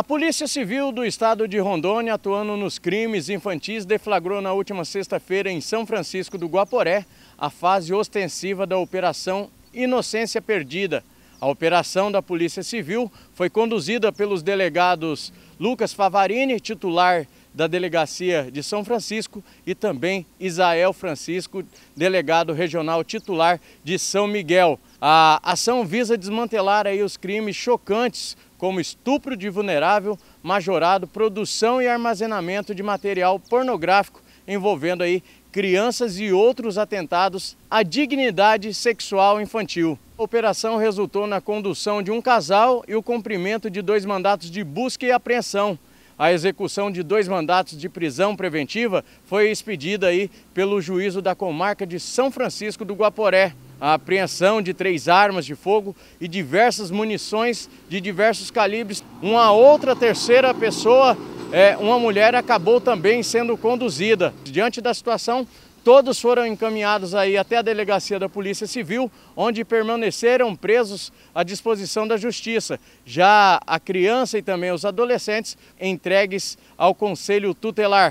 A Polícia Civil do Estado de Rondônia, atuando nos crimes infantis, deflagrou na última sexta-feira em São Francisco do Guaporé a fase ostensiva da Operação Inocência Perdida. A operação da Polícia Civil foi conduzida pelos delegados Lucas Favarini, titular da Delegacia de São Francisco, e também Isael Francisco, delegado regional titular de São Miguel. A ação visa desmantelar aí os crimes chocantes como estupro de vulnerável, majorado, produção e armazenamento de material pornográfico envolvendo aí crianças e outros atentados à dignidade sexual infantil. A operação resultou na condução de um casal e o cumprimento de dois mandatos de busca e apreensão. A execução de dois mandatos de prisão preventiva foi expedida aí pelo juízo da comarca de São Francisco do Guaporé a apreensão de três armas de fogo e diversas munições de diversos calibres. Uma outra terceira pessoa, é, uma mulher, acabou também sendo conduzida. Diante da situação, todos foram encaminhados aí até a delegacia da Polícia Civil, onde permaneceram presos à disposição da Justiça. Já a criança e também os adolescentes entregues ao Conselho Tutelar.